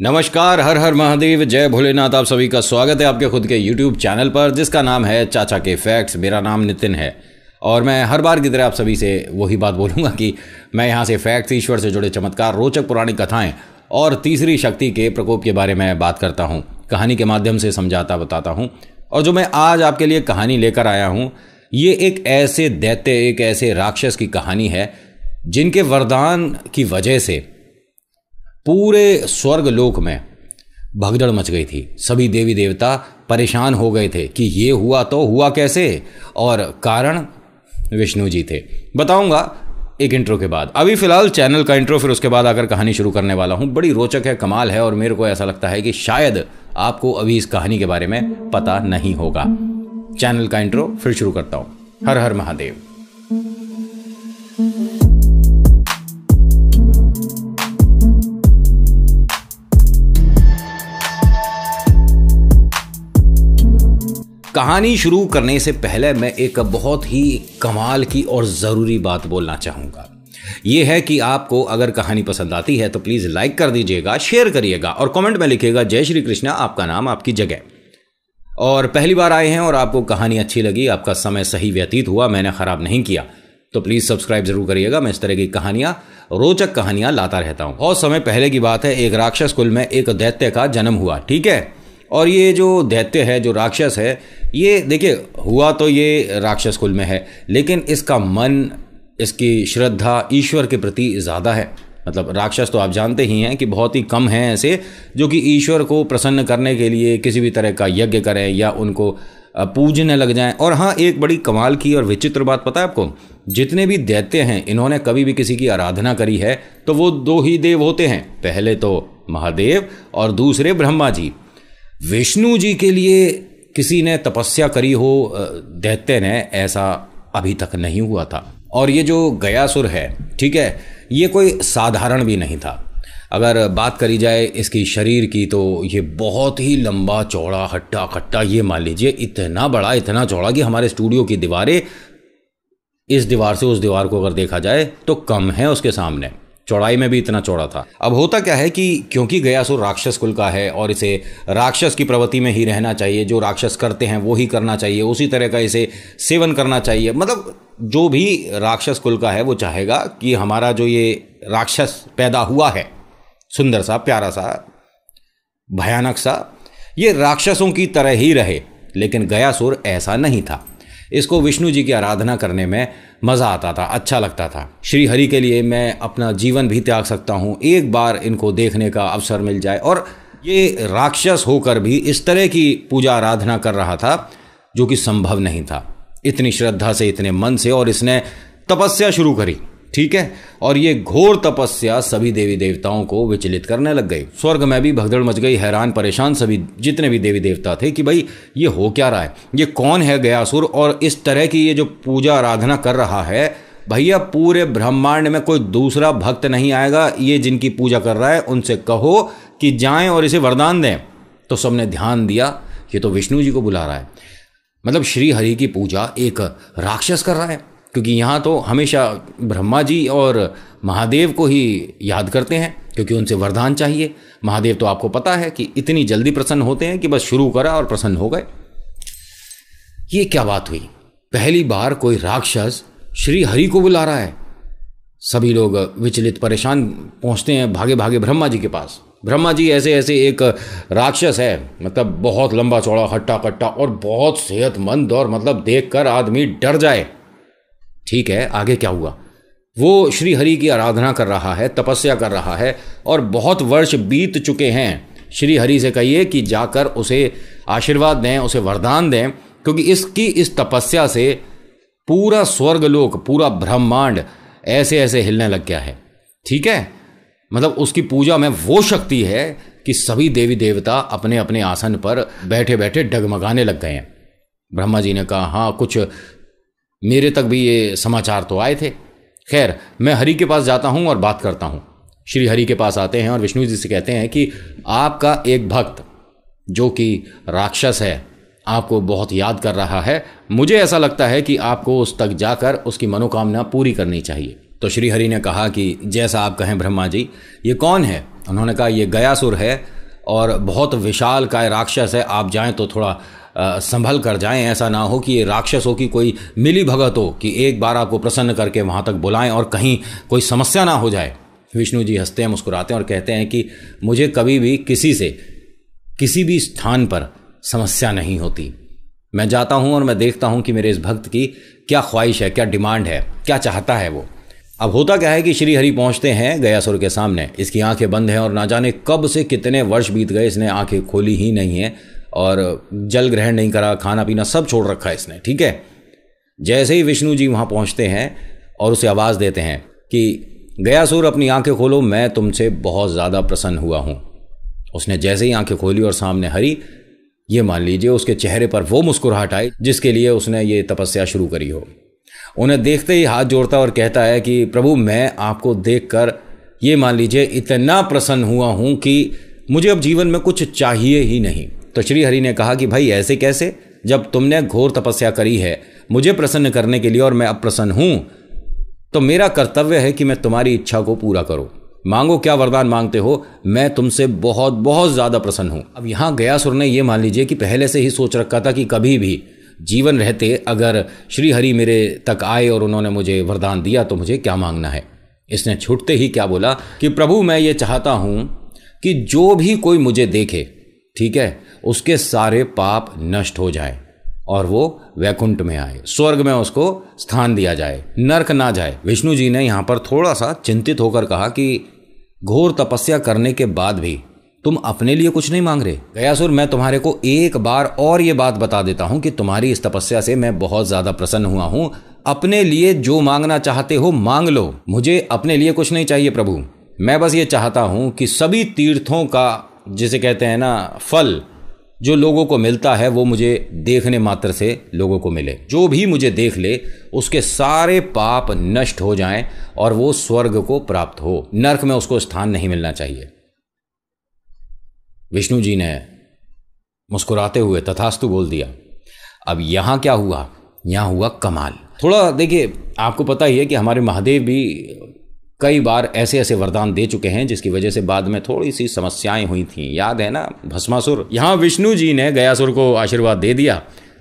नमस्कार हर हर महादेव जय भोलेनाथ आप सभी का स्वागत है आपके खुद के यूट्यूब चैनल पर जिसका नाम है चाचा के फैक्ट्स मेरा नाम नितिन है और मैं हर बार की तरह आप सभी से वही बात बोलूँगा कि मैं यहाँ से फैक्ट्स ईश्वर से जुड़े चमत्कार रोचक पुरानी कथाएँ और तीसरी शक्ति के प्रकोप के बारे में बात करता हूँ कहानी के माध्यम से समझाता बताता हूँ और जो मैं आज आपके लिए कहानी लेकर आया हूँ ये एक ऐसे दैत्य एक ऐसे राक्षस की कहानी है जिनके वरदान की वजह से पूरे स्वर्ग लोक में भगदड़ मच गई थी सभी देवी देवता परेशान हो गए थे कि ये हुआ तो हुआ कैसे और कारण विष्णु जी थे बताऊंगा एक इंट्रो के बाद अभी फिलहाल चैनल का इंट्रो फिर उसके बाद आकर कहानी शुरू करने वाला हूँ बड़ी रोचक है कमाल है और मेरे को ऐसा लगता है कि शायद आपको अभी इस कहानी के बारे में पता नहीं होगा चैनल का इंट्रो फिर शुरू करता हूँ हर हर महादेव कहानी शुरू करने से पहले मैं एक बहुत ही कमाल की और ज़रूरी बात बोलना चाहूँगा ये है कि आपको अगर कहानी पसंद आती है तो प्लीज़ लाइक कर दीजिएगा शेयर करिएगा और कमेंट में लिखिएगा जय श्री कृष्णा आपका नाम आपकी जगह और पहली बार आए हैं और आपको कहानी अच्छी लगी आपका समय सही व्यतीत हुआ मैंने ख़राब नहीं किया तो प्लीज़ सब्सक्राइब जरूर करिएगा मैं इस तरह की कहानियाँ रोचक कहानियाँ लाता रहता हूँ बहुत समय पहले की बात है एक राक्षस कुल में एक दैत्य का जन्म हुआ ठीक है और ये जो दैत्य है जो राक्षस है ये देखिए हुआ तो ये राक्षस कुल में है लेकिन इसका मन इसकी श्रद्धा ईश्वर के प्रति ज़्यादा है मतलब राक्षस तो आप जानते ही हैं कि बहुत ही कम हैं ऐसे जो कि ईश्वर को प्रसन्न करने के लिए किसी भी तरह का यज्ञ करें या उनको पूजने लग जाएं और हाँ एक बड़ी कमाल की और विचित्र बात पता है आपको जितने भी दैत्य हैं इन्होंने कभी भी किसी की आराधना करी है तो वो दो ही देव होते हैं पहले तो महादेव और दूसरे ब्रह्मा जी विष्णु जी के लिए किसी ने तपस्या करी हो दैत्य ने ऐसा अभी तक नहीं हुआ था और ये जो गयासुर है ठीक है ये कोई साधारण भी नहीं था अगर बात करी जाए इसकी शरीर की तो ये बहुत ही लंबा चौड़ा हट्टा खट्टा ये मान लीजिए इतना बड़ा इतना चौड़ा कि हमारे स्टूडियो की दीवारें इस दीवार से उस दीवार को अगर देखा जाए तो कम है उसके सामने चौड़ाई में भी इतना चौड़ा था अब होता क्या है कि क्योंकि गयासुर राक्षस कुल का है और इसे राक्षस की प्रवृत्ति में ही रहना चाहिए जो राक्षस करते हैं वो ही करना चाहिए उसी तरह का इसे सेवन करना चाहिए मतलब जो भी राक्षस कुल का है वो चाहेगा कि हमारा जो ये राक्षस पैदा हुआ है सुंदर सा प्यारा सा भयानक सा ये राक्षसों की तरह ही रहे लेकिन गयासुर ऐसा नहीं था इसको विष्णु जी की आराधना करने में मज़ा आता था अच्छा लगता था श्री हरि के लिए मैं अपना जीवन भी त्याग सकता हूँ एक बार इनको देखने का अवसर मिल जाए और ये राक्षस होकर भी इस तरह की पूजा आराधना कर रहा था जो कि संभव नहीं था इतनी श्रद्धा से इतने मन से और इसने तपस्या शुरू करी ठीक है और ये घोर तपस्या सभी देवी देवताओं को विचलित करने लग गई स्वर्ग में भी भगदड़ मच गई हैरान परेशान सभी जितने भी देवी देवता थे कि भाई ये हो क्या रहा है ये कौन है गयासुर और इस तरह की ये जो पूजा आराधना कर रहा है भैया पूरे ब्रह्मांड में कोई दूसरा भक्त नहीं आएगा ये जिनकी पूजा कर रहा है उनसे कहो कि जाएं और इसे वरदान दें तो सबने ध्यान दिया ये तो विष्णु जी को बुला रहा है मतलब श्री हरि की पूजा एक राक्षस कर रहा है क्योंकि यहाँ तो हमेशा ब्रह्मा जी और महादेव को ही याद करते हैं क्योंकि उनसे वरदान चाहिए महादेव तो आपको पता है कि इतनी जल्दी प्रसन्न होते हैं कि बस शुरू करा और प्रसन्न हो गए ये क्या बात हुई पहली बार कोई राक्षस श्री हरि को बुला रहा है सभी लोग विचलित परेशान पहुंचते हैं भागे भागे ब्रह्मा जी के पास ब्रह्मा जी ऐसे ऐसे एक राक्षस है मतलब बहुत लंबा चौड़ा हट्टा कट्टा और बहुत सेहतमंद और मतलब देखकर आदमी डर जाए ठीक है आगे क्या हुआ वो श्री हरि की आराधना कर रहा है तपस्या कर रहा है और बहुत वर्ष बीत चुके हैं श्री हरि से कहिए कि जाकर उसे आशीर्वाद दें उसे वरदान दें क्योंकि इसकी इस तपस्या से पूरा स्वर्गलोक पूरा ब्रह्मांड ऐसे ऐसे हिलने लग गया है ठीक है मतलब उसकी पूजा में वो शक्ति है कि सभी देवी देवता अपने अपने आसन पर बैठे बैठे डगमगाने लग गए हैं ब्रह्मा जी ने कहा हाँ कुछ मेरे तक भी ये समाचार तो आए थे खैर मैं हरि के पास जाता हूँ और बात करता हूँ श्री हरि के पास आते हैं और विष्णु जी से कहते हैं कि आपका एक भक्त जो कि राक्षस है आपको बहुत याद कर रहा है मुझे ऐसा लगता है कि आपको उस तक जाकर उसकी मनोकामना पूरी करनी चाहिए तो श्री हरि ने कहा कि जैसा आप कहें ब्रह्मा जी ये कौन है उन्होंने कहा ये गयासुर है और बहुत विशाल का राक्षस है आप जाएं तो थोड़ा संभल कर जाएं ऐसा ना हो कि ये राक्षसों की कोई मिली भगत हो कि एक बार आपको प्रसन्न करके वहाँ तक बुलाएं और कहीं कोई समस्या ना हो जाए विष्णु जी हंसते हैं मुस्कुराते हैं और कहते हैं कि मुझे कभी भी किसी से किसी भी स्थान पर समस्या नहीं होती मैं जाता हूँ और मैं देखता हूँ कि मेरे इस भक्त की क्या ख्वाहिश है क्या डिमांड है क्या चाहता है वो अब होता क्या है कि श्री हरि पहुंचते हैं गयासुर के सामने इसकी आंखें बंद हैं और ना जाने कब से कितने वर्ष बीत गए इसने आंखें खोली ही नहीं है और जल ग्रहण नहीं करा खाना पीना सब छोड़ रखा है इसने ठीक है जैसे ही विष्णु जी वहाँ पहुँचते हैं और उसे आवाज़ देते हैं कि गया सूर अपनी आंखें खोलो मैं तुमसे बहुत ज़्यादा प्रसन्न हुआ हूँ उसने जैसे ही आंखें खोली और सामने हरी ये मान लीजिए उसके चेहरे पर वो मुस्कुराहट आई जिसके लिए उसने ये तपस्या शुरू करी हो उन्हें देखते ही हाथ जोड़ता और कहता है कि प्रभु मैं आपको देख कर ये मान लीजिए इतना प्रसन्न हुआ हूँ कि मुझे अब जीवन में कुछ चाहिए ही नहीं तो श्री हरि ने कहा कि भाई ऐसे कैसे जब तुमने घोर तपस्या करी है मुझे प्रसन्न करने के लिए और मैं अप्रसन्न हूं तो मेरा कर्तव्य है कि मैं तुम्हारी इच्छा को पूरा करूं मांगो क्या वरदान मांगते हो मैं तुमसे बहुत बहुत ज़्यादा प्रसन्न हूं अब यहां गयासुर ने यह मान लीजिए कि पहले से ही सोच रखा था कि कभी भी जीवन रहते अगर श्री हरि मेरे तक आए और उन्होंने मुझे वरदान दिया तो मुझे क्या मांगना है इसने छुटते ही क्या बोला कि प्रभु मैं ये चाहता हूं कि जो भी कोई मुझे देखे ठीक है उसके सारे पाप नष्ट हो जाए और वो वैकुंठ में आए स्वर्ग में उसको स्थान दिया जाए नरक ना जाए विष्णु जी ने यहाँ पर थोड़ा सा चिंतित होकर कहा कि घोर तपस्या करने के बाद भी तुम अपने लिए कुछ नहीं मांग रहे गयासुर मैं तुम्हारे को एक बार और ये बात बता देता हूँ कि तुम्हारी इस तपस्या से मैं बहुत ज़्यादा प्रसन्न हुआ हूँ अपने लिए जो मांगना चाहते हो मांग लो मुझे अपने लिए कुछ नहीं चाहिए प्रभु मैं बस ये चाहता हूँ कि सभी तीर्थों का जिसे कहते हैं ना फल जो लोगों को मिलता है वो मुझे देखने मात्र से लोगों को मिले जो भी मुझे देख ले उसके सारे पाप नष्ट हो जाएं और वो स्वर्ग को प्राप्त हो नरक में उसको स्थान नहीं मिलना चाहिए विष्णु जी ने मुस्कुराते हुए तथास्तु बोल दिया अब यहां क्या हुआ यहां हुआ कमाल थोड़ा देखिए आपको पता ही है कि हमारे महादेव भी कई बार ऐसे ऐसे वरदान दे चुके हैं जिसकी वजह से बाद में थोड़ी सी समस्याएं हुई थी याद है ना भस्मासुर यहाँ विष्णु जी ने गयासुर को आशीर्वाद दे दिया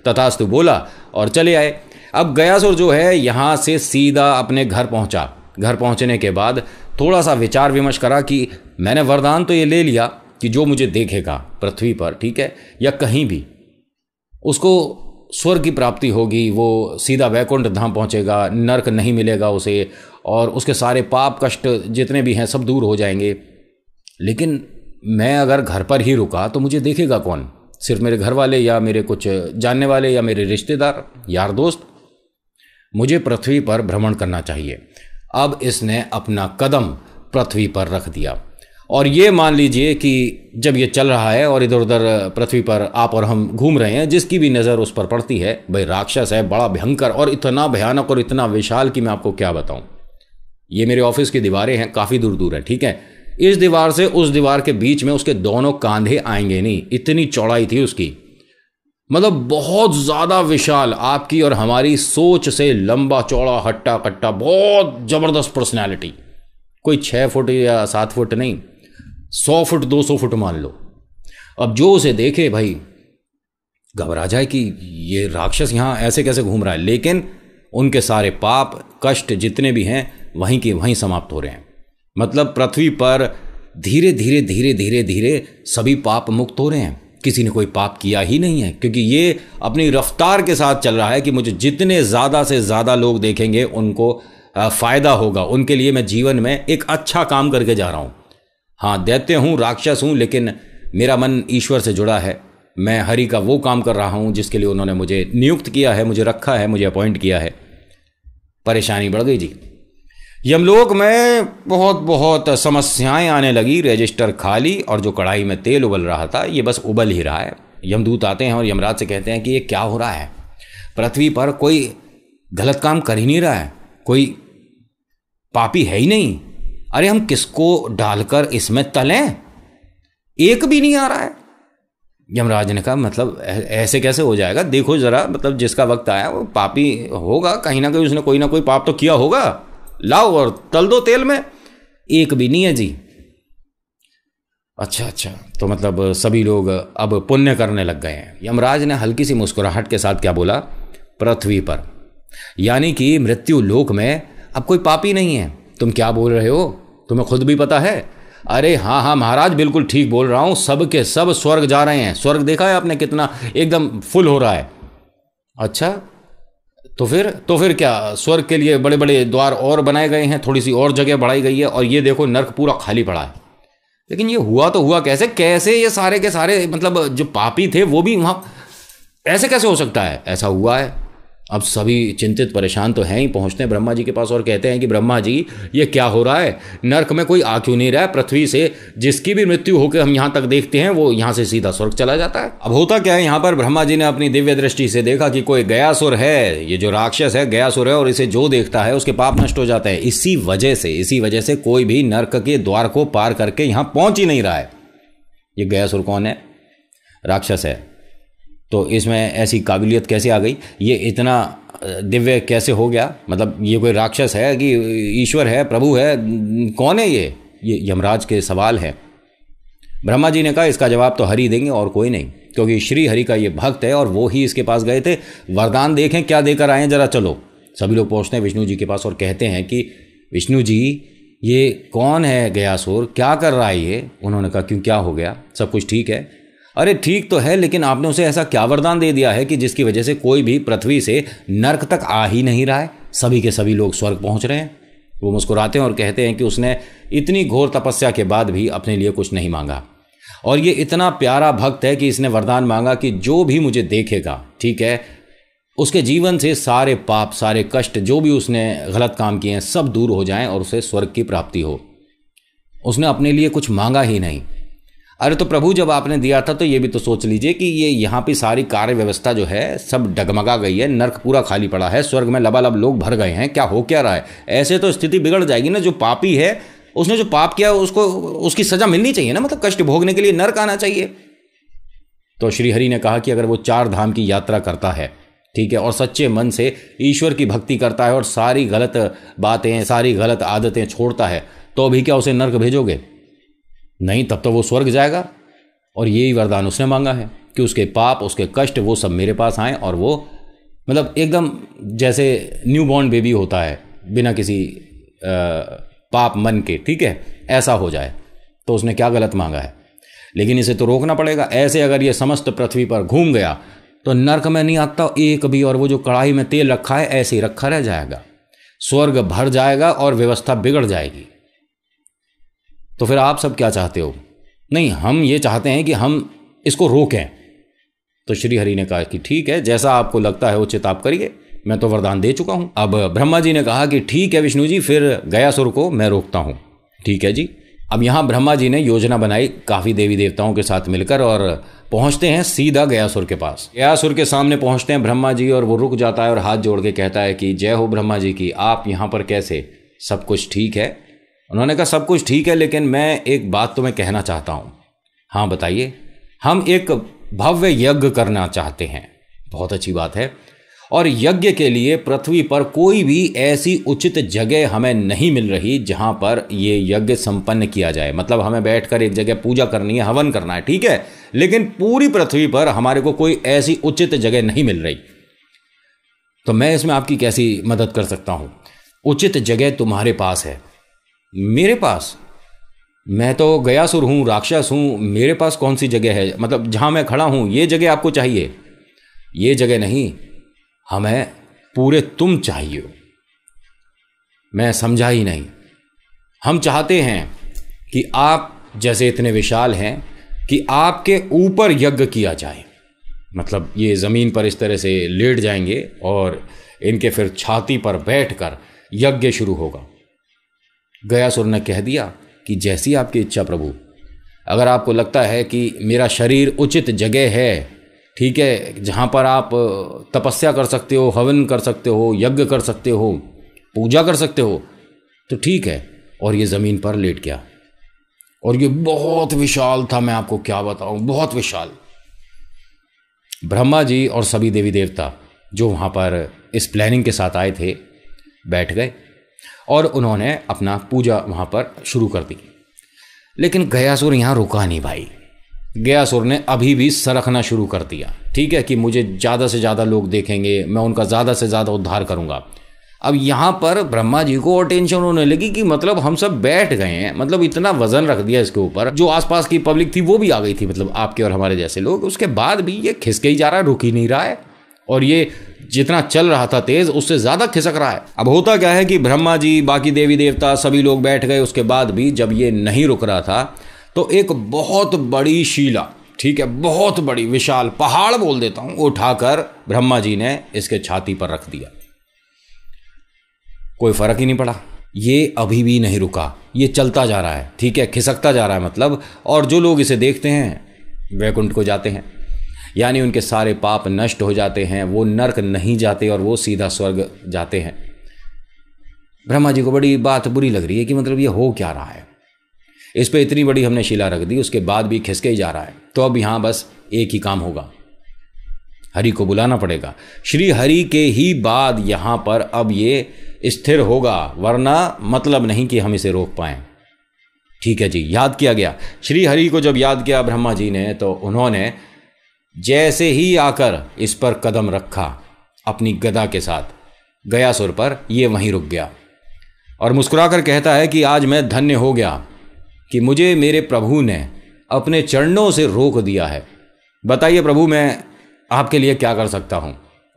तथास्तु बोला और चले आए अब गयासुर जो है यहाँ से सीधा अपने घर पहुँचा घर पहुँचने के बाद थोड़ा सा विचार विमर्श करा कि मैंने वरदान तो ये ले लिया कि जो मुझे देखेगा पृथ्वी पर ठीक है या कहीं भी उसको स्वर्ग की प्राप्ति होगी वो सीधा वैकुंठ धाम पहुंचेगा नरक नहीं मिलेगा उसे और उसके सारे पाप कष्ट जितने भी हैं सब दूर हो जाएंगे लेकिन मैं अगर घर पर ही रुका तो मुझे देखेगा कौन सिर्फ मेरे घर वाले या मेरे कुछ जानने वाले या मेरे रिश्तेदार यार दोस्त मुझे पृथ्वी पर भ्रमण करना चाहिए अब इसने अपना कदम पृथ्वी पर रख दिया और ये मान लीजिए कि जब ये चल रहा है और इधर उधर पृथ्वी पर आप और हम घूम रहे हैं जिसकी भी नज़र उस पर पड़ती है भाई राक्षस है बड़ा भयंकर और इतना भयानक और इतना विशाल कि मैं आपको क्या बताऊं ये मेरे ऑफिस की दीवारें हैं काफ़ी दूर दूर है ठीक है इस दीवार से उस दीवार के बीच में उसके दोनों कांधे आएंगे नहीं इतनी चौड़ाई थी उसकी मतलब बहुत ज़्यादा विशाल आपकी और हमारी सोच से लंबा चौड़ा हट्टा कट्टा बहुत ज़बरदस्त पर्सनैलिटी कोई छः फुट या सात फुट नहीं सौ फुट दो सौ फुट मान लो अब जो उसे देखे भाई घबरा जाए कि ये राक्षस यहाँ ऐसे कैसे घूम रहा है लेकिन उनके सारे पाप कष्ट जितने भी हैं वहीं के वहीं समाप्त हो रहे हैं मतलब पृथ्वी पर धीरे धीरे धीरे धीरे धीरे सभी पाप मुक्त हो रहे हैं किसी ने कोई पाप किया ही नहीं है क्योंकि ये अपनी रफ्तार के साथ चल रहा है कि मुझे जितने ज़्यादा से ज़्यादा लोग देखेंगे उनको फ़ायदा होगा उनके लिए मैं जीवन में एक अच्छा काम करके जा रहा हूँ हाँ दैत्य हूँ राक्षस हूँ लेकिन मेरा मन ईश्वर से जुड़ा है मैं हरि का वो काम कर रहा हूँ जिसके लिए उन्होंने मुझे नियुक्त किया है मुझे रखा है मुझे अपॉइंट किया है परेशानी बढ़ गई जी यमलोक में बहुत बहुत समस्याएं आने लगी रजिस्टर खाली और जो कढ़ाई में तेल उबल रहा था ये बस उबल ही रहा है यमदूत आते हैं और यमराज से कहते हैं कि ये क्या हो रहा है पृथ्वी पर कोई गलत काम कर ही नहीं रहा है कोई पापी है ही नहीं अरे हम किसको डालकर इसमें तलें एक भी नहीं आ रहा है यमराज ने कहा मतलब ऐसे कैसे हो जाएगा देखो ज़रा मतलब जिसका वक्त आया वो पापी होगा कहीं ना कहीं उसने कोई ना कोई पाप तो किया होगा लाओ और तल दो तेल में एक भी नहीं है जी अच्छा अच्छा तो मतलब सभी लोग अब पुण्य करने लग गए हैं यमराज ने हल्की सी मुस्कुराहट के साथ क्या बोला पृथ्वी पर यानी कि मृत्यु लोक में अब कोई पापी नहीं है तुम क्या बोल रहे हो तुम्हें खुद भी पता है अरे हाँ हाँ महाराज बिल्कुल ठीक बोल रहा हूँ सब के सब स्वर्ग जा रहे हैं स्वर्ग देखा है आपने कितना एकदम फुल हो रहा है अच्छा तो फिर तो फिर क्या स्वर्ग के लिए बड़े बड़े द्वार और बनाए गए हैं थोड़ी सी और जगह बढ़ाई गई है और ये देखो नर्क पूरा खाली पड़ा है लेकिन ये हुआ तो हुआ कैसे कैसे ये सारे के सारे मतलब जो पापी थे वो भी वहाँ ऐसे कैसे हो सकता है ऐसा हुआ है अब सभी चिंतित परेशान तो हैं ही पहुँचते हैं ब्रह्मा जी के पास और कहते हैं कि ब्रह्मा जी ये क्या हो रहा है नर्क में कोई आ क्यों नहीं रहा है पृथ्वी से जिसकी भी मृत्यु होकर हम यहाँ तक देखते हैं वो यहाँ से सीधा स्वर्ग चला जाता है अब होता क्या है यहाँ पर ब्रह्मा जी ने अपनी दिव्य दृष्टि से देखा कि कोई गयासुर है ये जो राक्षस है गयासुर है और इसे जो देखता है उसके पाप नष्ट हो जाता है इसी वजह से इसी वजह से कोई भी नर्क के द्वार को पार करके यहाँ पहुँच ही नहीं रहा है ये गयासुर कौन है राक्षस है तो इसमें ऐसी काबिलियत कैसे आ गई ये इतना दिव्य कैसे हो गया मतलब ये कोई राक्षस है कि ईश्वर है प्रभु है कौन है ये ये यमराज के सवाल हैं ब्रह्मा जी ने कहा इसका जवाब तो हरि देंगे और कोई नहीं क्योंकि श्री हरि का ये भक्त है और वो ही इसके पास गए थे वरदान देखें क्या देकर आए जरा चलो सभी लोग पहुँचते हैं विष्णु जी के पास और कहते हैं कि विष्णु जी ये कौन है गयासुर क्या कर रहा है ये उन्होंने कहा क्यों क्या हो गया सब कुछ ठीक है अरे ठीक तो है लेकिन आपने उसे ऐसा क्या वरदान दे दिया है कि जिसकी वजह से कोई भी पृथ्वी से नर्क तक आ ही नहीं रहा है सभी के सभी लोग स्वर्ग पहुंच रहे हैं वो मुस्कुराते हैं और कहते हैं कि उसने इतनी घोर तपस्या के बाद भी अपने लिए कुछ नहीं मांगा और ये इतना प्यारा भक्त है कि इसने वरदान मांगा कि जो भी मुझे देखेगा ठीक है उसके जीवन से सारे पाप सारे कष्ट जो भी उसने गलत काम किए हैं सब दूर हो जाएं और उसे स्वर्ग की प्राप्ति हो उसने अपने लिए कुछ मांगा ही नहीं अरे तो प्रभु जब आपने दिया था तो ये भी तो सोच लीजिए कि ये यहाँ पे सारी कार्य व्यवस्था जो है सब डगमगा गई है नर्क पूरा खाली पड़ा है स्वर्ग में लबालब लोग भर गए हैं क्या हो क्या रहा है ऐसे तो स्थिति बिगड़ जाएगी ना जो पापी है उसने जो पाप किया उसको उसकी सजा मिलनी चाहिए ना मतलब कष्ट भोगने के लिए नर्क आना चाहिए तो श्रीहरि ने कहा कि अगर वो चार धाम की यात्रा करता है ठीक है और सच्चे मन से ईश्वर की भक्ति करता है और सारी गलत बातें सारी गलत आदतें छोड़ता है तो भी क्या उसे नर्क भेजोगे नहीं तब तो वो स्वर्ग जाएगा और यही वरदान उसने मांगा है कि उसके पाप उसके कष्ट वो सब मेरे पास आए और वो मतलब एकदम जैसे न्यू बॉर्न बेबी होता है बिना किसी आ, पाप मन के ठीक है ऐसा हो जाए तो उसने क्या गलत मांगा है लेकिन इसे तो रोकना पड़ेगा ऐसे अगर ये समस्त पृथ्वी पर घूम गया तो नर्क में नहीं आता एक भी और वो जो कढ़ाई में तेल रखा है ऐसे ही रखा रह जाएगा स्वर्ग भर जाएगा और व्यवस्था बिगड़ जाएगी तो फिर आप सब क्या चाहते हो नहीं हम ये चाहते हैं कि हम इसको रोकें तो श्री हरि ने कहा कि ठीक है जैसा आपको लगता है उचित आप करिए मैं तो वरदान दे चुका हूँ अब ब्रह्मा जी ने कहा कि ठीक है विष्णु जी फिर गया सुर को मैं रोकता हूँ ठीक है जी अब यहाँ ब्रह्मा जी ने योजना बनाई काफ़ी देवी देवताओं के साथ मिलकर और पहुँचते हैं सीधा गयासुर के पास गयासुर के सामने पहुँचते हैं ब्रह्मा जी और वो रुक जाता है और हाथ जोड़ के कहता है कि जय हो ब्रह्मा जी की आप यहाँ पर कैसे सब कुछ ठीक है उन्होंने कहा सब कुछ ठीक है लेकिन मैं एक बात तो मैं कहना चाहता हूँ हाँ बताइए हम एक भव्य यज्ञ करना चाहते हैं बहुत अच्छी बात है और यज्ञ के लिए पृथ्वी पर कोई भी ऐसी उचित जगह हमें नहीं मिल रही जहाँ पर ये यज्ञ संपन्न किया जाए मतलब हमें बैठकर एक जगह पूजा करनी है हवन करना है ठीक है लेकिन पूरी पृथ्वी पर हमारे को कोई ऐसी उचित जगह नहीं मिल रही तो मैं इसमें आपकी कैसी मदद कर सकता हूं उचित जगह तुम्हारे पास है मेरे पास मैं तो गयासुर हूँ राक्षस हूँ मेरे पास कौन सी जगह है मतलब जहाँ मैं खड़ा हूँ ये जगह आपको चाहिए ये जगह नहीं हमें पूरे तुम चाहिए मैं समझा ही नहीं हम चाहते हैं कि आप जैसे इतने विशाल हैं कि आपके ऊपर यज्ञ किया जाए मतलब ये ज़मीन पर इस तरह से लेट जाएंगे और इनके फिर छाती पर बैठकर यज्ञ शुरू होगा गयासुर ने कह दिया कि जैसी आपकी इच्छा प्रभु अगर आपको लगता है कि मेरा शरीर उचित जगह है ठीक है जहाँ पर आप तपस्या कर सकते हो हवन कर सकते हो यज्ञ कर सकते हो पूजा कर सकते हो तो ठीक है और ये ज़मीन पर लेट गया और ये बहुत विशाल था मैं आपको क्या बताऊँ बहुत विशाल ब्रह्मा जी और सभी देवी देवता जो वहाँ पर इस प्लानिंग के साथ आए थे बैठ गए और उन्होंने अपना पूजा वहाँ पर शुरू कर दी लेकिन गयासुर यहाँ रुका नहीं भाई गयासुर ने अभी भी सरखना शुरू कर दिया ठीक है कि मुझे ज़्यादा से ज़्यादा लोग देखेंगे मैं उनका ज़्यादा से ज़्यादा उद्धार करूँगा अब यहाँ पर ब्रह्मा जी को और टेंशन होने लगी कि मतलब हम सब बैठ गए हैं मतलब इतना वजन रख दिया इसके ऊपर जो आसपास की पब्लिक थी वो भी आ गई थी मतलब आपके और हमारे जैसे लोग उसके बाद भी ये खिसके ही जा रहा है रुक ही नहीं रहा है और ये जितना चल रहा था तेज उससे ज्यादा खिसक रहा है अब होता क्या है कि ब्रह्मा जी बाकी देवी देवता सभी लोग बैठ गए उसके बाद भी जब ये नहीं रुक रहा था तो एक बहुत बड़ी शीला ठीक है बहुत बड़ी विशाल पहाड़ बोल देता हूं उठाकर ब्रह्मा जी ने इसके छाती पर रख दिया कोई फर्क ही नहीं पड़ा ये अभी भी नहीं रुका ये चलता जा रहा है ठीक है खिसकता जा रहा है मतलब और जो लोग इसे देखते हैं वैकुंठ को जाते हैं यानी उनके सारे पाप नष्ट हो जाते हैं वो नरक नहीं जाते और वो सीधा स्वर्ग जाते हैं ब्रह्मा जी को बड़ी बात बुरी लग रही है कि मतलब ये हो क्या रहा है इस पर इतनी बड़ी हमने शिला रख दी उसके बाद भी खिसके ही जा रहा है तो अब यहाँ बस एक ही काम होगा हरि को बुलाना पड़ेगा श्री हरि के ही बाद यहाँ पर अब ये स्थिर होगा वरना मतलब नहीं कि हम इसे रोक पाए ठीक है जी याद किया गया श्री हरि को जब याद किया ब्रह्मा जी ने तो उन्होंने जैसे ही आकर इस पर कदम रखा अपनी गदा के साथ गया सुर पर ये वहीं रुक गया और मुस्कुराकर कहता है कि आज मैं धन्य हो गया कि मुझे मेरे प्रभु ने अपने चरणों से रोक दिया है बताइए प्रभु मैं आपके लिए क्या कर सकता हूँ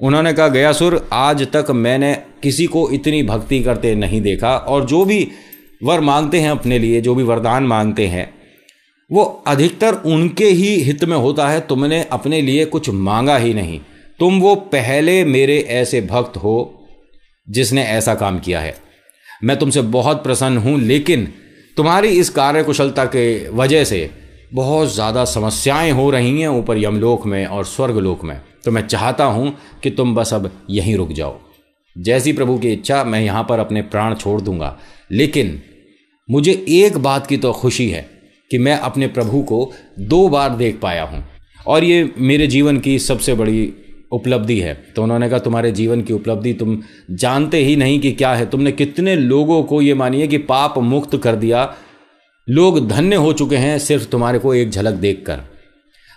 उन्होंने कहा गयासुर आज तक मैंने किसी को इतनी भक्ति करते नहीं देखा और जो भी वर मांगते हैं अपने लिए जो भी वरदान मांगते हैं वो अधिकतर उनके ही हित में होता है तुमने अपने लिए कुछ मांगा ही नहीं तुम वो पहले मेरे ऐसे भक्त हो जिसने ऐसा काम किया है मैं तुमसे बहुत प्रसन्न हूँ लेकिन तुम्हारी इस कार्यकुशलता के वजह से बहुत ज़्यादा समस्याएं हो रही हैं ऊपर यमलोक में और स्वर्गलोक में तो मैं चाहता हूँ कि तुम बस अब यहीं रुक जाओ जैसी प्रभु की इच्छा मैं यहाँ पर अपने प्राण छोड़ दूंगा लेकिन मुझे एक बात की तो खुशी है कि मैं अपने प्रभु को दो बार देख पाया हूँ और ये मेरे जीवन की सबसे बड़ी उपलब्धि है तो उन्होंने कहा तुम्हारे जीवन की उपलब्धि तुम जानते ही नहीं कि क्या है तुमने कितने लोगों को ये मानिए कि पाप मुक्त कर दिया लोग धन्य हो चुके हैं सिर्फ तुम्हारे को एक झलक देखकर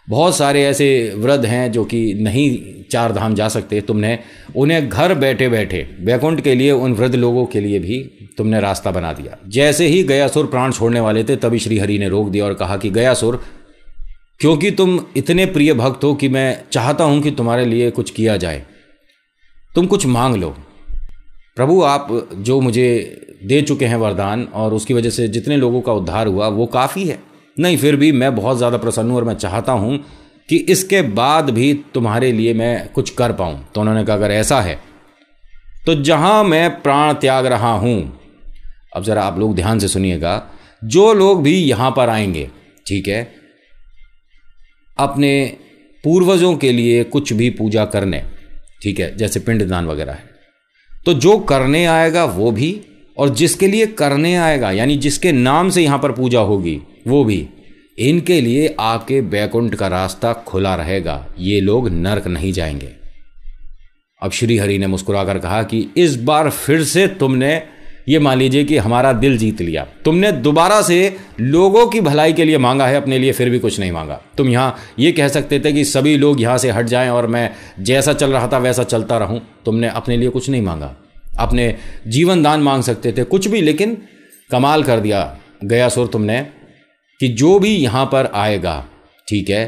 बहुत सारे ऐसे वृद्ध हैं जो कि नहीं चार धाम जा सकते तुमने उन्हें घर बैठे बैठे वैकुंठ के लिए उन वृद्ध लोगों के लिए भी तुमने रास्ता बना दिया जैसे ही गयासुर प्राण छोड़ने वाले थे तभी श्रीहरि ने रोक दिया और कहा कि गयासुर क्योंकि तुम इतने प्रिय भक्त हो कि मैं चाहता हूं कि तुम्हारे लिए कुछ किया जाए तुम कुछ मांग लो प्रभु आप जो मुझे दे चुके हैं वरदान और उसकी वजह से जितने लोगों का उद्धार हुआ वो काफ़ी है नहीं फिर भी मैं बहुत ज़्यादा प्रसन्न हूँ और मैं चाहता हूँ कि इसके बाद भी तुम्हारे लिए मैं कुछ कर पाऊँ तो उन्होंने कहा अगर ऐसा है तो जहाँ मैं प्राण त्याग रहा हूँ अब ज़रा आप लोग ध्यान से सुनिएगा जो लोग भी यहाँ पर आएंगे ठीक है अपने पूर्वजों के लिए कुछ भी पूजा करने ठीक है जैसे पिंडदान वगैरह है तो जो करने आएगा वो भी और जिसके लिए करने आएगा यानी जिसके नाम से यहाँ पर पूजा होगी वो भी इनके लिए आपके बैकुंठ का रास्ता खुला रहेगा ये लोग नरक नहीं जाएंगे अब श्रीहरि ने मुस्कुराकर कहा कि इस बार फिर से तुमने ये मान लीजिए कि हमारा दिल जीत लिया तुमने दोबारा से लोगों की भलाई के लिए मांगा है अपने लिए फिर भी कुछ नहीं मांगा तुम यहाँ ये कह सकते थे कि सभी लोग यहाँ से हट जाएं और मैं जैसा चल रहा था वैसा चलता रहूँ तुमने अपने लिए कुछ नहीं मांगा अपने जीवन दान मांग सकते थे कुछ भी लेकिन कमाल कर दिया गया सुर तुमने कि जो भी यहाँ पर आएगा ठीक है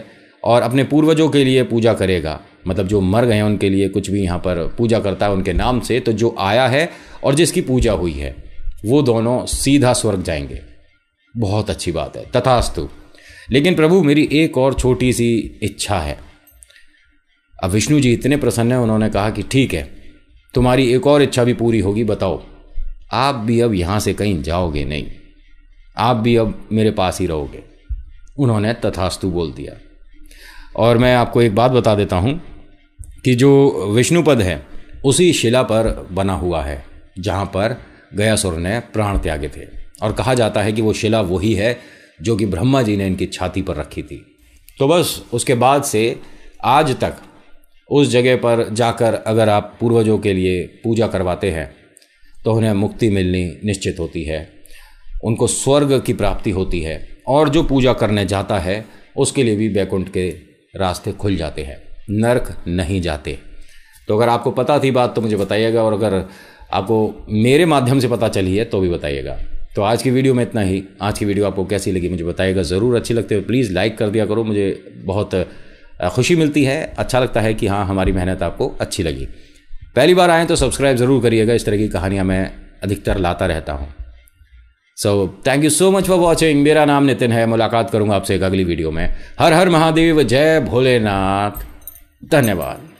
और अपने पूर्वजों के लिए पूजा करेगा मतलब जो मर गए हैं उनके लिए कुछ भी यहाँ पर पूजा करता है उनके नाम से तो जो आया है और जिसकी पूजा हुई है वो दोनों सीधा स्वर्ग जाएंगे बहुत अच्छी बात है तथास्तु लेकिन प्रभु मेरी एक और छोटी सी इच्छा है अब विष्णु जी इतने प्रसन्न हैं उन्होंने कहा कि ठीक है तुम्हारी एक और इच्छा भी पूरी होगी बताओ आप भी अब यहाँ से कहीं जाओगे नहीं आप भी अब मेरे पास ही रहोगे उन्होंने तथास्तु बोल दिया और मैं आपको एक बात बता देता हूँ कि जो विष्णुपद है उसी शिला पर बना हुआ है जहाँ पर गयासुर ने प्राण त्यागे थे और कहा जाता है कि वो शिला वही है जो कि ब्रह्मा जी ने इनकी छाती पर रखी थी तो बस उसके बाद से आज तक उस जगह पर जाकर अगर आप पूर्वजों के लिए पूजा करवाते हैं तो उन्हें मुक्ति मिलनी निश्चित होती है उनको स्वर्ग की प्राप्ति होती है और जो पूजा करने जाता है उसके लिए भी बैकुंठ के रास्ते खुल जाते हैं नरक नहीं जाते तो अगर आपको पता थी बात तो मुझे बताइएगा और अगर आपको मेरे माध्यम से पता चली है तो भी बताइएगा तो आज की वीडियो में इतना ही आज की वीडियो आपको कैसी लगी मुझे बताइएगा ज़रूर अच्छी लगती है तो प्लीज़ लाइक कर दिया करो मुझे बहुत खुशी मिलती है अच्छा लगता है कि हाँ हमारी मेहनत आपको अच्छी लगी पहली बार आएँ तो सब्सक्राइब ज़रूर करिएगा इस तरह की कहानियाँ मैं अधिकतर लाता रहता हूँ so thank you so much for watching मेरा नाम नितिन है मुलाकात करूंगा आपसे एक अगली वीडियो में हर हर महादेव जय भोलेनाथ धन्यवाद